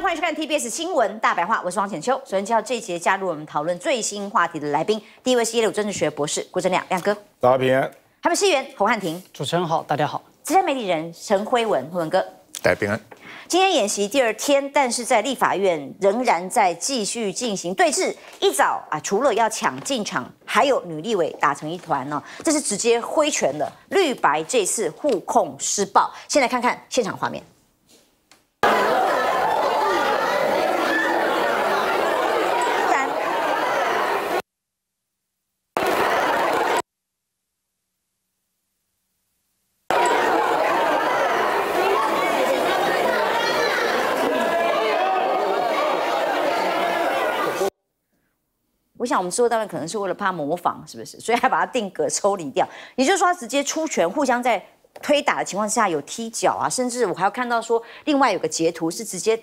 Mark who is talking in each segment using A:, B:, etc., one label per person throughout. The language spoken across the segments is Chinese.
A: 欢迎收看 TBS 新闻大白话，我是王浅秋。首先介绍这一节加入我们讨论最新话题的来宾，第一位是耶鲁政治学博士顾正亮，亮哥，大家平安。他们是员洪汉庭，主持人好，大家好。资深媒体人陈辉文，辉文哥，大家平安。今天演习第二天，但是在立法院仍然在继续进行对峙。一早啊，除了要抢进场，还有女立委打成一团呢，这是直接挥拳的。绿白这次互控施暴，先来看看现场画面。像我们作单位可能是为了怕模仿，是不是？所以还把它定格、抽离掉。也就是说，他直接出拳，互相在推打的情况下有踢脚啊，甚至我还要看到说，另外有个截图是直接。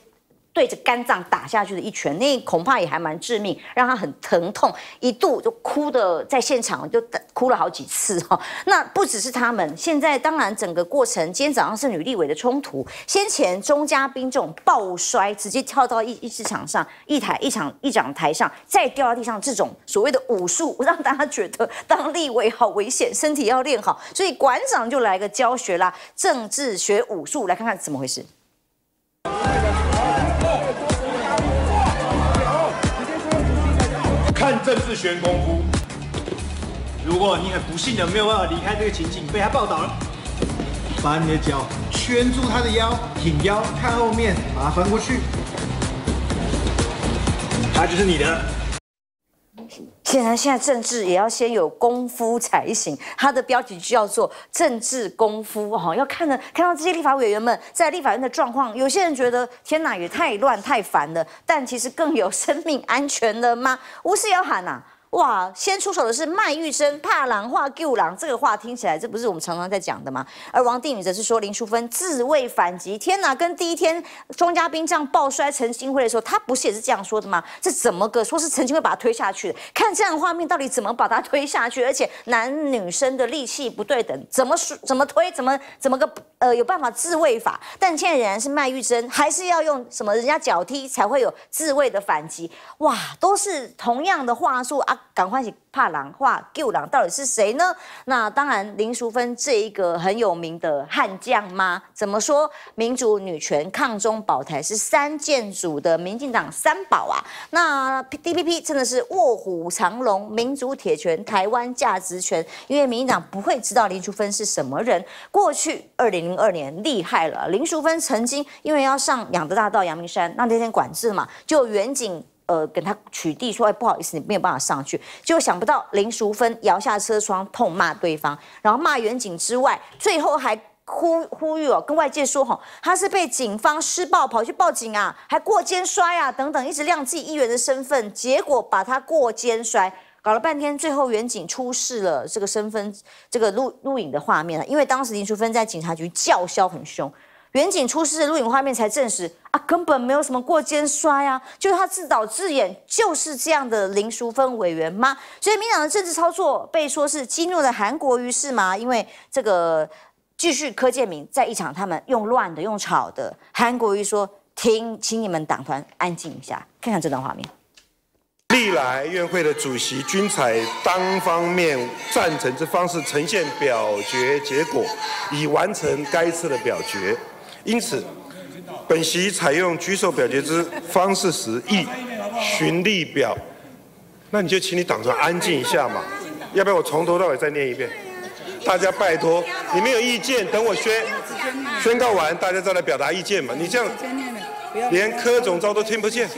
A: 对着肝脏打下去的一拳，那恐怕也还蛮致命，让他很疼痛，一度就哭的在现场就哭了好几次哦。那不只是他们，现在当然整个过程，今天早上是女立委的冲突，先前钟嘉宾这种暴摔，直接跳到一一市场上，一台一场一掌台上，再掉到地上，这种所谓的武术，让大家觉得当立委好危险，身体要练好，所以馆长就来个教学啦，政治学武术，来看看怎么回事。
B: 看正智选功夫。如果你很不幸的没有办法离开这个情景，被他抱倒了，把你的脚圈住他的腰，挺腰，看后面，把他翻过去，他就是你的。
A: 显然，现在政治也要先有功夫才行。它的标题就叫做“政治功夫”哈。要看着看到这些立法委员们在立法院的状况，有些人觉得天哪，也太乱太烦了。但其实更有生命安全了吗？吴世尧喊呐。哇！先出手的是麦玉珍，怕狼化救狼，这个话听起来，这不是我们常常在讲的吗？而王定宇则是说林淑芬自卫反击。天哪，跟第一天庄嘉宾这样抱摔陈金辉的时候，他不是也是这样说的吗？这怎么个说是陈金辉把他推下去的？看这样的画面，到底怎么把他推下去？而且男女生的力气不对等，怎么说怎么推，怎么怎么个呃有办法自卫法？但现在仍然是麦玉珍，还是要用什么人家脚踢才会有自卫的反击？哇，都是同样的话术啊！赶快去怕狼，化救狼到底是谁呢？那当然，林淑芬这一个很有名的悍将吗？怎么说？民主女权抗中保台是三剑主的民进党三宝啊。那 DPP 真的是卧虎藏龙，民主铁拳，台湾价值权，因为民进党不会知道林淑芬是什么人。过去二零零二年厉害了，林淑芬曾经因为要上阳德大道、阳明山，那那天管制嘛，就远景。呃，跟他取缔说，哎，不好意思，你没有办法上去。结果想不到，林淑芬摇下车窗，痛骂对方，然后骂远景之外，最后还呼呼吁哦，跟外界说吼，他是被警方施暴，跑去报警啊，还过肩摔啊等等，一直亮自己议员的身份，结果把他过肩摔，搞了半天，最后远景出示了这个身份这个录录影的画面了，因为当时林淑芬在警察局叫嚣很凶。远景出事录影画面才证实啊，根本没有什么过肩摔啊，就是他自导自演，就是这样的林淑芬委员吗？所以民党的政治操作被说是激怒了韩国瑜是吗？因为这个继续柯建明在一场他们用乱的、用吵的，韩国瑜说：“听，请你们党团安静一下，看看这段画面。”
C: 历来院会的主席均采单方面赞成之方式呈现表决结果，已完成该次的表决。因此，本席采用举手表决之方式时，亦循例表。那你就请你党团安静一下嘛，要不要我从头到尾再念一遍？大家拜托，你们有意见等我宣宣告完，大家再来表达意见嘛。你这样连柯总召都听不见。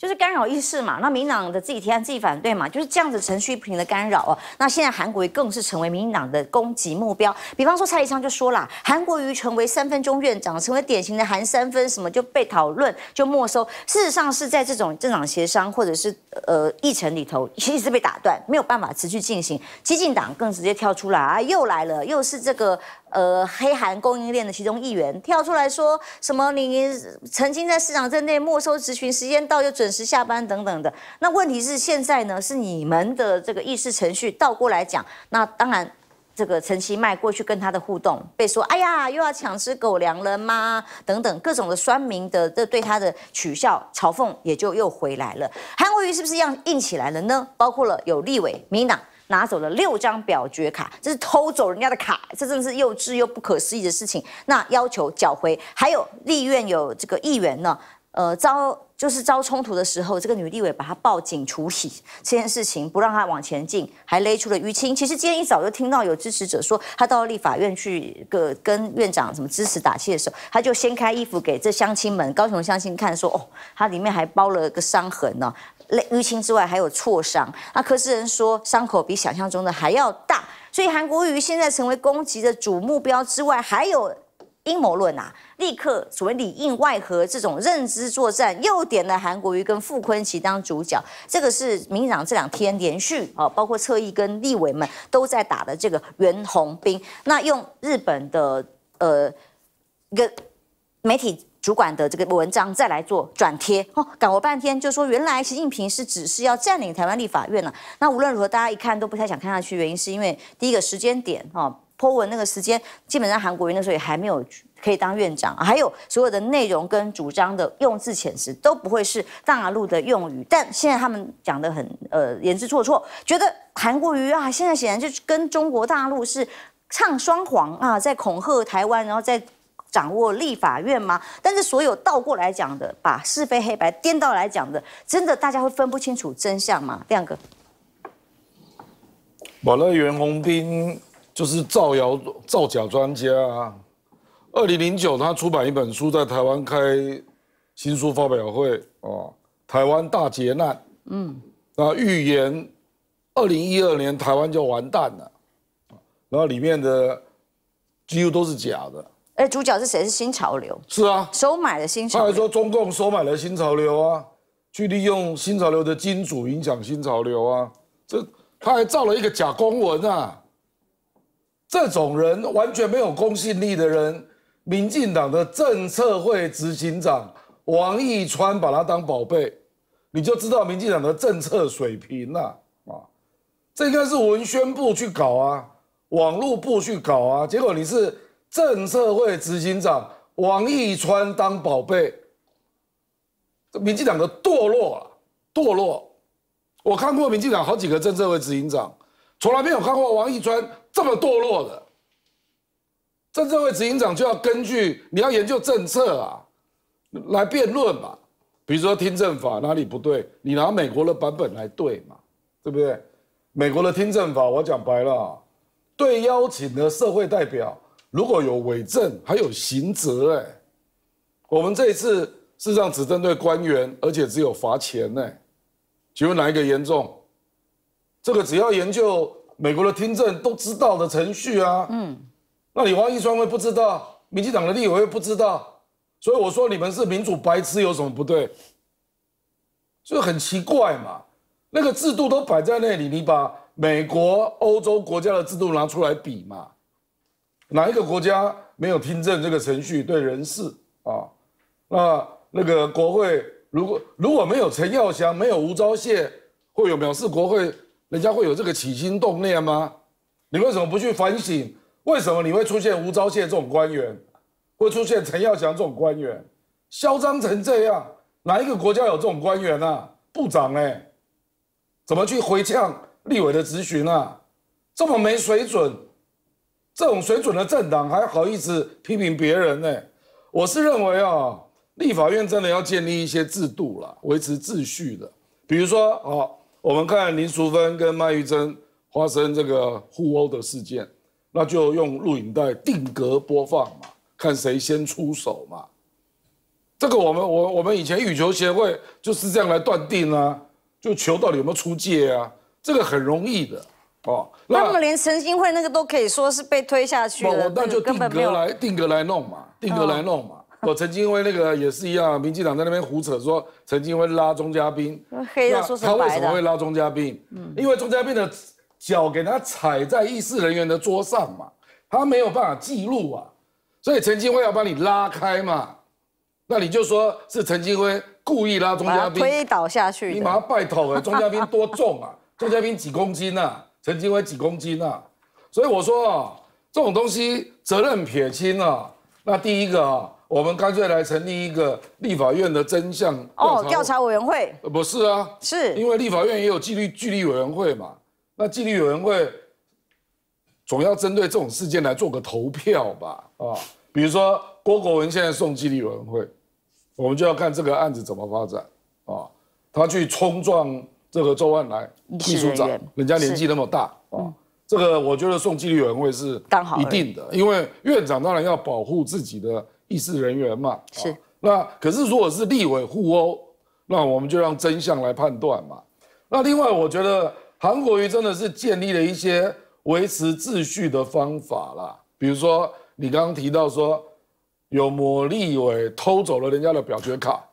A: 就是干扰议事嘛，那民党的自己提案自己反对嘛，就是这样子程序不停的干扰啊。那现在韩国瑜更是成为民进党的攻击目标，比方说蔡一昌就说了，韩国瑜成为三分钟院长，成为典型的韩三分，什么就被讨论就没收。事实上是在这种政党协商或者是。呃，议程里头一直被打断，没有办法持续进行。激进党更直接跳出来啊，又来了，又是这个呃黑韩供应链的其中一员，跳出来说什么你曾经在市长在内没收职权，时间到又准时下班等等的。那问题是现在呢，是你们的这个议事程序倒过来讲，那当然。这个陈希迈过去跟他的互动，被说哎呀又要抢吃狗粮了吗？等等各种的酸民的这对他的取笑嘲讽也就又回来了。韩国瑜是不是要硬起来了呢？包括了有立委民党拿走了六张表决卡，这是偷走人家的卡，这真的是幼稚又不可思议的事情。那要求缴回，还有立院有这个议员呢？呃，遭就是遭冲突的时候，这个女立委把她报警处理这件事情，不让她往前进，还勒出了淤青。其实今天一早就听到有支持者说，他到立法院去跟跟院长什么支持打气的时候，他就掀开衣服给这乡亲们、高雄乡亲看，说哦，他里面还包了个伤痕呢，勒淤青之外还有挫伤。那柯志仁说，伤口比想象中的还要大，所以韩国瑜现在成为攻击的主目标之外，还有。阴谋论啊，立刻所谓里应外合这种认知作战，又点了韩国瑜跟傅坤奇当主角。这个是民进党这两天连续啊，包括侧翼跟立委们都在打的这个袁宏斌。那用日本的呃一个媒体主管的这个文章再来做转贴，哦，搞我半天就说原来习近平是只是要占领台湾立法院了。那无论如何，大家一看都不太想看下去，原因是因为第一个时间点，哦，颇文那个时间，基本上韩国瑜那时候也还没有可以当院长，还有所有的内容跟主张的用字遣词都不会是大陆的用语，但现在他们讲的很呃言之错错，觉得韩国瑜啊现在显然就跟中国大陆是唱双簧啊，在恐吓台湾，然后在掌握立法院吗？但是所有倒过来讲的，把是非黑白颠倒来讲的，真的大家会分不清楚真相吗？亮哥，
C: 我那袁弘斌。就是造谣造假专家，啊。二零零九他出版一本书，在台湾开新书发表会哦，台湾大劫难，嗯，那预言二零一二年台湾就完蛋了，然后里面的几乎都是假的。哎，主角是谁？是新潮流。是啊。收买了新潮流。他还说中共收买了新潮流啊，去利用新潮流的金主影响新潮流啊，这他还造了一个假公文啊。这种人完全没有公信力的人，民进党的政策会执行长王义川把他当宝贝，你就知道民进党的政策水平了啊！这应该是文宣部去搞啊，网络部去搞啊，结果你是政策会执行长王义川当宝贝，民进党的堕落啊，堕落！我看过民进党好几个政策会执行长。从来没有看过王义川这么堕落的。政治会执行长就要根据你要研究政策啊，来辩论嘛。比如说听证法哪里不对，你拿美国的版本来对嘛，对不对？美国的听证法我讲白了，对邀请的社会代表如果有伪证，还有刑责。哎，我们这一次是让只针对官员，而且只有罚钱呢。请问哪一个严重？这个只要研究美国的听证都知道的程序啊，嗯，那你黄义川会不知道，民进党的立委不知道，所以我说你们是民主白痴有什么不对？就很奇怪嘛，那个制度都摆在那里，你把美国、欧洲国家的制度拿出来比嘛，哪一个国家没有听证这个程序对人事啊？那那个国会如果如果没有陈耀祥、没有吴钊燮，会有藐视国会？人家会有这个起心动念吗？你为什么不去反省？为什么你会出现吴钊燮这种官员，会出现陈耀祥这种官员，嚣张成这样？哪一个国家有这种官员啊？部长哎，怎么去回呛立委的质询啊？这么没水准，这种水准的政党还好意思批评别人呢？我是认为啊，立法院真的要建立一些制度了，维持秩序的，比如说啊。我们看林淑芬跟麦玉珍发生这个互殴的事件，那就用录影带定格播放嘛，看谁先出手嘛。这个我们我我们以前羽球协会就是这样来断定啊，就球到底有没有出界啊，这个很容易的哦。
A: 那我们连陈金慧那个都可以说是被推下去了。哦，那就定格来
C: 定格来弄嘛，定格来弄嘛。我 曾经辉那个也是一样，民进党在那边胡扯说，曾经辉拉钟嘉彬，他为什么会拉钟嘉宾？嗯，因为钟嘉宾的脚给他踩在议事人员的桌上嘛，他没有办法记录啊，所以陈金辉要把你拉开嘛，那你就说是陈金辉故意拉钟嘉宾，推
A: 倒下去，你马上
C: 拜托了，钟嘉宾多重啊？钟嘉宾几公斤啊？陈金辉几公斤啊？所以我说啊，这种东西责任撇清了，那第一个啊。我们干脆来成立一个立法院的真相哦调查委员会，不是啊，是，因为立法院也有纪律纪律委员会嘛，那纪律委员会总要针对这种事件来做个投票吧，啊，比如说郭国文现在送纪律委员会，我们就要看这个案子怎么发展啊，他去冲撞这个周恩来秘书长，人家年纪那么大，这个我觉得送纪律委员会是刚好一定的，因为院长当然要保护自己的。议事人员嘛，是那可是如果是立委互殴，那我们就让真相来判断嘛。那另外，我觉得韩国瑜真的是建立了一些维持秩序的方法啦，比如说你刚刚提到说有某立委偷走了人家的表决卡，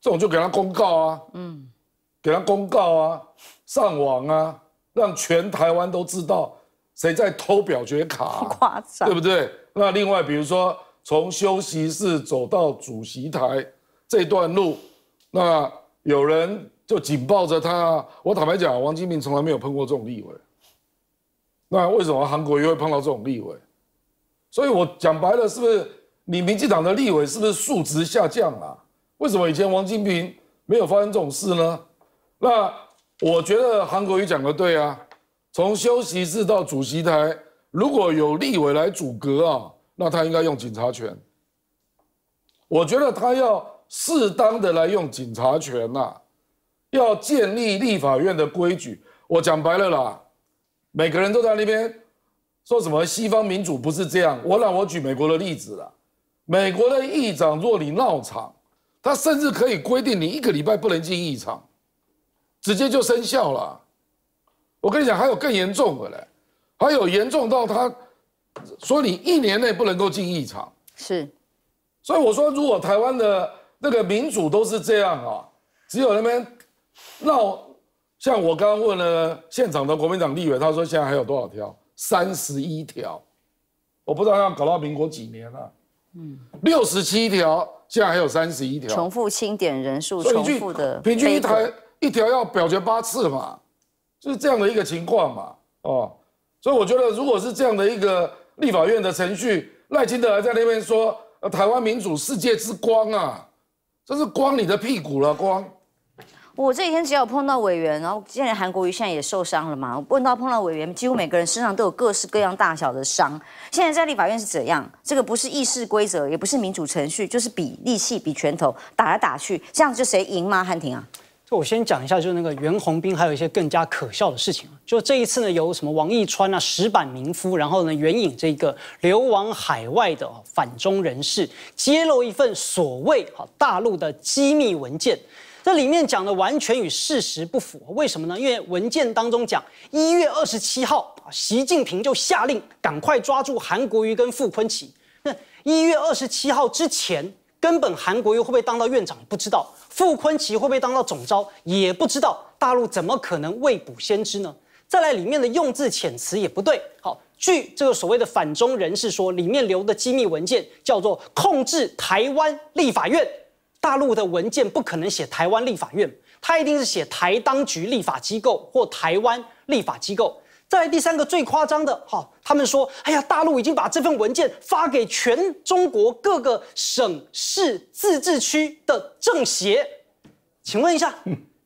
C: 这种就给他公告啊，嗯，给他公告啊，上网啊，让全台湾都知道谁在偷表决卡，
A: 夸张对不
C: 对？那另外比如说。从休息室走到主席台这段路，那有人就紧抱着他。我坦白讲，王金平从来没有碰过这种立委。那为什么韩国瑜会碰到这种立委？所以，我讲白了，是不是你民进党的立委是不是数值下降了？为什么以前王金平没有发生这种事呢？那我觉得韩国瑜讲得对啊，从休息室到主席台，如果有立委来阻隔啊。那他应该用警察权，我觉得他要适当的来用警察权呐，要建立立法院的规矩。我讲白了啦，每个人都在那边说什么西方民主不是这样。我让我举美国的例子啦，美国的议长若你闹场，他甚至可以规定你一个礼拜不能进议场，直接就生效了。我跟你讲，还有更严重的嘞，还有严重到他。说你一年内不能够进一场，是，所以我说如果台湾的那个民主都是这样啊，只有那边，那像我刚刚问了现场的国民党立委，他说现在还有多少条？三十一条，我不知道要搞到民国几年了，嗯，六十七条，现在还有三十一条，重
A: 复清点人数，重复的，平均一台
C: 一条要表决八次嘛，就是这样的一个情况嘛，哦，所以我觉得如果是这样的一个。立法院的程序，赖清德还在那边说：“台湾民主世界之光啊，这是光你的屁股了，光！”
A: 我这几天只要碰到委员，然后现在韩国瑜现在也受伤了嘛，我碰到碰到委员，几乎每个人身上都有各式各样大小的伤。现在在立法院是怎样？这个不是议事规则，也不是民主程序，就是
B: 比力气、比拳头，打来打去，这样就谁赢吗？汉庭啊？我先讲一下，就是那个袁宏斌，还有一些更加可笑的事情就这一次呢，由什么王一川啊、石板民夫，然后呢，援引这个流亡海外的反中人士，揭露一份所谓啊大陆的机密文件，这里面讲的完全与事实不符。为什么呢？因为文件当中讲，一月二十七号啊，习近平就下令赶快抓住韩国瑜跟傅昆奇。那一月二十七号之前。根本韩国又会不会当到院长不知道，傅昆萁会不会当到总召也不知道，大陆怎么可能未卜先知呢？再来里面的用字遣词也不对。好，据这个所谓的反中人士说，里面留的机密文件叫做《控制台湾立法院》，大陆的文件不可能写台湾立法院，它一定是写台当局立法机构或台湾立法机构。再来第三个最夸张的，好，他们说，哎呀，大陆已经把这份文件发给全中国各个省市自治区的政协，请问一下，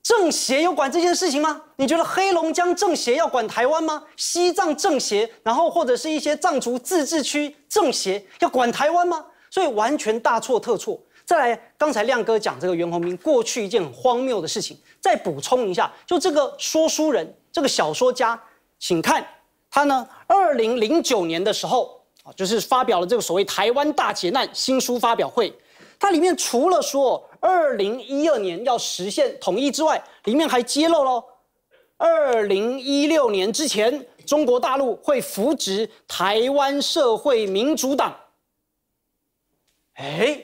B: 政协有管这件事情吗？你觉得黑龙江政协要管台湾吗？西藏政协，然后或者是一些藏族自治区政协要管台湾吗？所以完全大错特错。再来，刚才亮哥讲这个袁弘明过去一件很荒谬的事情，再补充一下，就这个说书人，这个小说家。请看他呢，二零零九年的时候啊，就是发表了这个所谓《台湾大劫难》新书发表会。它里面除了说二零一二年要实现统一之外，里面还揭露了二零一六年之前，中国大陆会扶植台湾社会民主党。哎，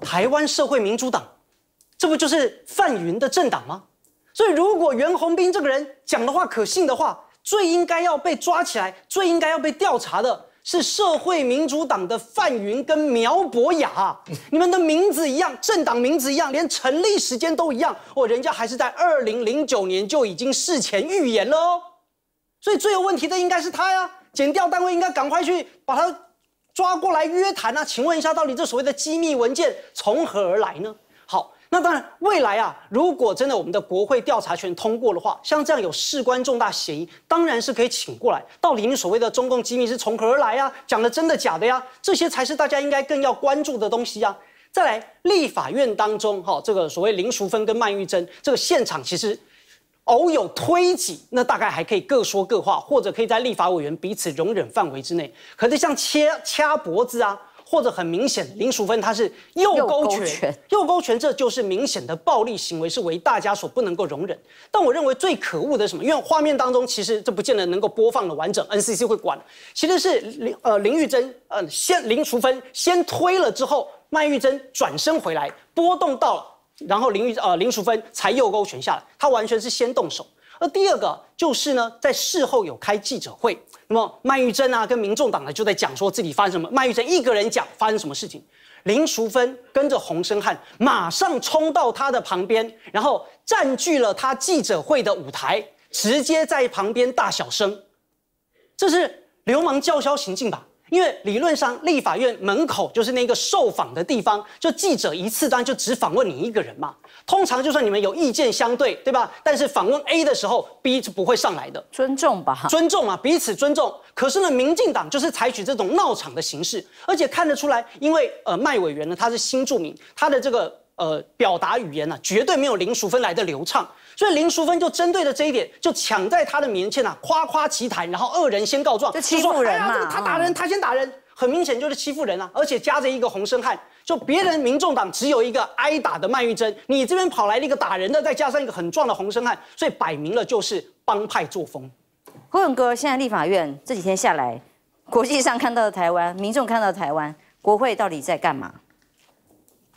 B: 台湾社会民主党，这不就是范云的政党吗？所以，如果袁宏斌这个人讲的话可信的话，最应该要被抓起来、最应该要被调查的是社会民主党的范云跟苗博雅，你们的名字一样，政党名字一样，连成立时间都一样，哦，人家还是在二零零九年就已经事前预言了哦，所以最有问题的应该是他呀！检调单位应该赶快去把他抓过来约谈啊！请问一下，到底这所谓的机密文件从何而来呢？那当然，未来啊，如果真的我们的国会调查权通过的话，像这样有事关重大嫌疑，当然是可以请过来，到底你所谓的中共机密是从何而来啊？讲的真的假的呀？这些才是大家应该更要关注的东西啊！再来，立法院当中哈，这个所谓林淑芬跟曼玉珍这个现场其实偶有推挤，那大概还可以各说各话，或者可以在立法委员彼此容忍范围之内，可是像切掐脖子啊！或者很明显，林淑芬她是右勾拳，右勾拳，这就是明显的暴力行为，是为大家所不能够容忍。但我认为最可恶的什么？因为画面当中其实这不见得能够播放的完整，NCC 会管。其实是林呃林玉珍呃先林淑芬先推了之后，麦玉珍转身回来波动到了，然后林玉呃林淑芬才右勾拳下来，她完全是先动手。那第二个就是呢，在事后有开记者会，那么麦玉真啊跟民众党呢就在讲说自己发生什么，麦玉真一个人讲发生什么事情，林淑芬跟着洪生汉马上冲到他的旁边，然后占据了他记者会的舞台，直接在旁边大小声，这是流氓叫嚣行径吧？因为理论上立法院门口就是那个受访的地方，就记者一次单就只访问你一个人嘛。通常就算你们有意见相对，对吧？但是访问 A 的时候，B 是不会上来的。尊重吧，尊重啊，彼此尊重。可是呢，民进党就是采取这种闹场的形式，而且看得出来，因为呃麦委员呢他是新著名，他的这个呃表达语言呢绝对没有林淑芬来的流畅，所以林淑芬就针对了这一点，就抢在他的面前呐夸夸其谈，然后恶人先告状，就负哎呀，他打人，他先打人，很明显就是欺负人啊，而且夹着一个红身汉。就别人民众党只有一个挨打的麦玉珍，你这边跑来了一个打人的，再加上一个很壮的洪生汉，所以摆明了就是帮派作风。
A: 胡勇哥，现在立法院这几天下来，国际上看到的台湾，民众看到的台湾，国会到底在干嘛？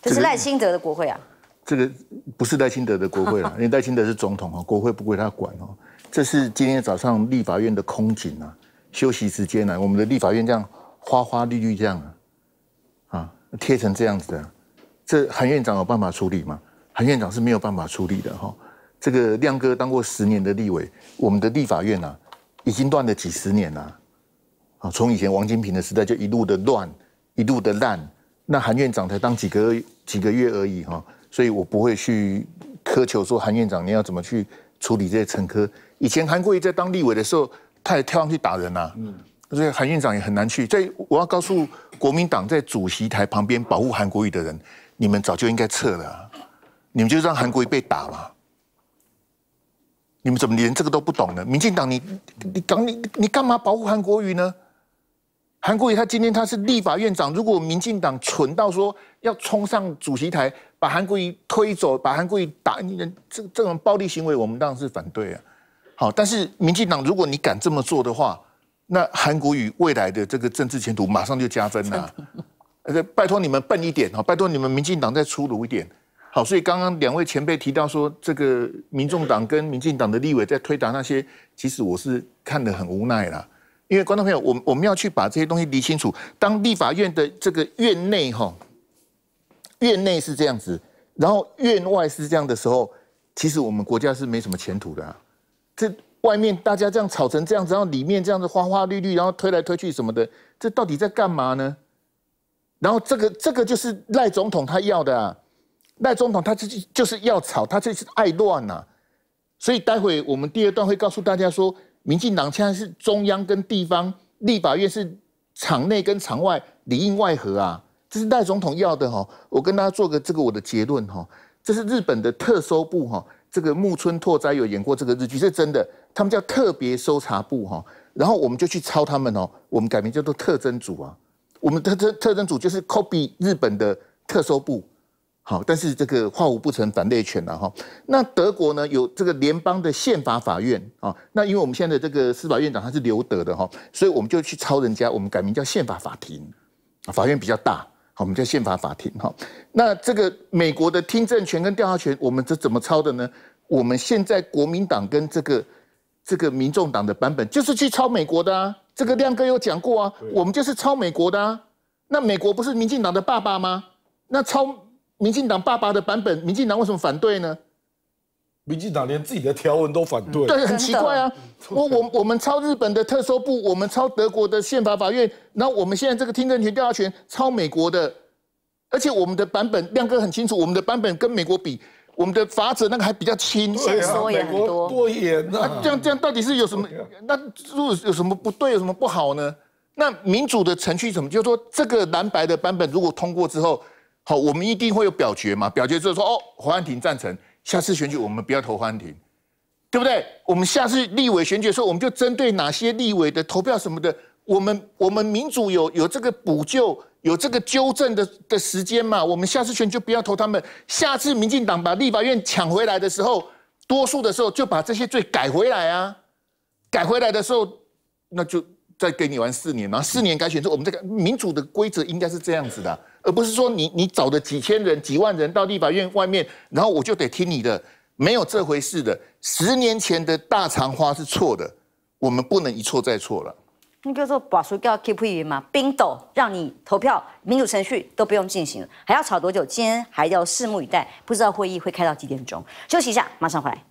A: 这是赖清德的国会啊？
D: 这个不是赖清德的国会了，因为赖清德是总统啊，国会不归他管哦。这是今天早上立法院的空景啊，休息时间啊，我们的立法院这样花花绿绿这样啊。贴成这样子的，这韩院长有办法处理吗？韩院长是没有办法处理的哈。这个亮哥当过十年的立委，我们的立法院啊，已经断了几十年了，啊，从以前王金平的时代就一路的乱，一路的烂。那韩院长才当几个几个月而已哈，所以我不会去苛求说韩院长你要怎么去处理这些乘科。以前韩国瑜在当立委的时候，他也跳上去打人啊。嗯，所以韩院长也很难去。在我要告诉国民党，在主席台旁边保护韩国语的人，你们早就应该撤了。你们就让韩国语被打嘛。你们怎么连这个都不懂呢？民进党，你你讲你你干嘛保护韩国语呢？韩国语他今天他是立法院长，如果民进党蠢到说要冲上主席台把韩国语推走，把韩国语打，你这这种暴力行为，我们当然是反对啊。好，但是民进党，如果你敢这么做的话，那韩国语未来的这个政治前途马上就加分啦！拜托你们笨一点哈，拜托你们民进党再粗鲁一点。好，所以刚刚两位前辈提到说，这个民众党跟民进党的立委在推打那些，其实我是看得很无奈啦。因为观众朋友，我我们要去把这些东西理清楚。当立法院的这个院内哈，院内是这样子，然后院外是这样的时候，其实我们国家是没什么前途的。这。外面大家这样吵成这样子，然后里面这样子花花绿绿，然后推来推去什么的，这到底在干嘛呢？然后这个这个就是赖总统他要的啊，赖总统他自就就是要吵，他这是爱乱呐。所以待会我们第二段会告诉大家说，民进党现在是中央跟地方，立法院是场内跟场外里应外合啊，这是赖总统要的哈。我跟大家做个这个我的结论哈，这是日本的特搜部哈，这个木村拓哉有演过这个日剧，是真的。他们叫特别搜查部哈，然后我们就去抄他们哦。我们改名叫做特征组啊。我们特特特征组就是 copy 日本的特搜部，好，但是这个化五不成反类犬了哈。那德国呢有这个联邦的宪法法院啊。那因为我们现在的这个司法院长他是留德的哈，所以我们就去抄人家。我们改名叫宪法法庭，法院比较大，好，我们叫宪法法庭哈。那这个美国的听证权跟调查权，我们这怎么抄的呢？我们现在国民党跟这个这个民众党的版本就是去抄美国的啊，这个亮哥有讲过啊，我们就是抄美国的啊。那美国不是民进党的爸爸吗？那抄民进党爸爸的版本，民进党为什么反对呢？
C: 民进党连自己的条文都反对，对，很奇怪啊。
D: 我我我们抄日本的特搜部，我们抄德国的宪法法院，那我们现在这个听证权、调查权，抄美国的，而且我们的版本，亮哥很清楚，我们的版本跟美国比。我们的法则那个还比较轻，美国也很多多严，那这样这样到底是有什么？那如果有什么不对，有什么不好呢？那民主的程序怎么？就是说这个蓝白的版本如果通过之后，好，我们一定会有表决嘛？表决就是说，哦，黄安婷赞成，下次选举我们不要投黄安婷，对不对？我们下次立委选举时候，我们就针对哪些立委的投票什么的，我们我们民主有有这个补救。有这个纠正的的时间嘛？我们下次选就不要投他们。下次民进党把立法院抢回来的时候，多数的时候就把这些罪改回来啊！改回来的时候，那就再跟你玩四年嘛。四年改选之后，我们这个民主的规则应该是这样子的，而不是说你你找的几千人几万人到立法院外面，然后我就得听你的，没有这回事的。十年前的大肠花是错的，我们不能一错再错了。
A: 那叫做把书叫 keep 议员嘛，冰斗让你投票民主程序都不用进行了，还要吵多久？今天还要拭目以待，不知道会议会开到几点钟。休息一下，马上回来。